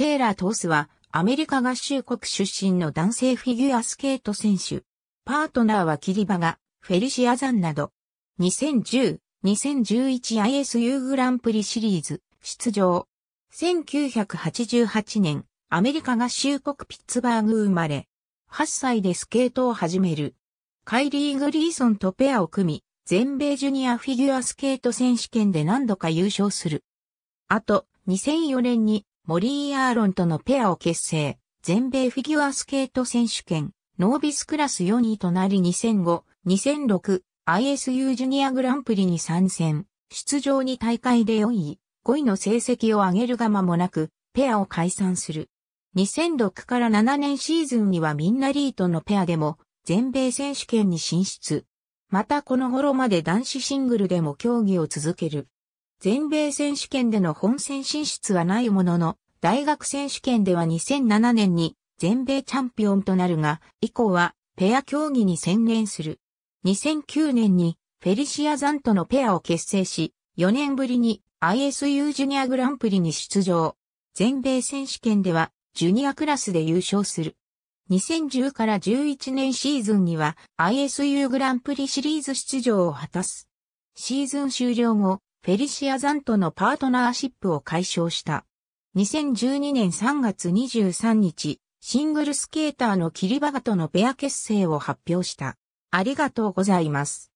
テイラー・トースは、アメリカ合衆国出身の男性フィギュアスケート選手。パートナーはキリバガ、フェリシアザンなど。2010、2011 ISU グランプリシリーズ、出場。1988年、アメリカ合衆国ピッツバーグ生まれ。8歳でスケートを始める。カイリー・グリーソンとペアを組み、全米ジュニアフィギュアスケート選手権で何度か優勝する。あと、2004年にモリー・アーロンとのペアを結成、全米フィギュアスケート選手権、ノービスクラス4位となり2005、2006、ISU ジュニアグランプリに参戦、出場に大会で4位、5位の成績を上げるが間もなく、ペアを解散する。2006から7年シーズンにはミンナリーとのペアでも、全米選手権に進出。またこの頃まで男子シングルでも競技を続ける。全米選手権での本戦進出はないものの、大学選手権では2007年に全米チャンピオンとなるが、以降はペア競技に専念する。2009年にフェリシア・ザンとのペアを結成し、4年ぶりに ISU ジュニアグランプリに出場。全米選手権ではジュニアクラスで優勝する。2010から11年シーズンには ISU グランプリシリーズ出場を果たす。シーズン終了後、フェリシアザンとのパートナーシップを解消した。2012年3月23日、シングルスケーターのキリバガとのペア結成を発表した。ありがとうございます。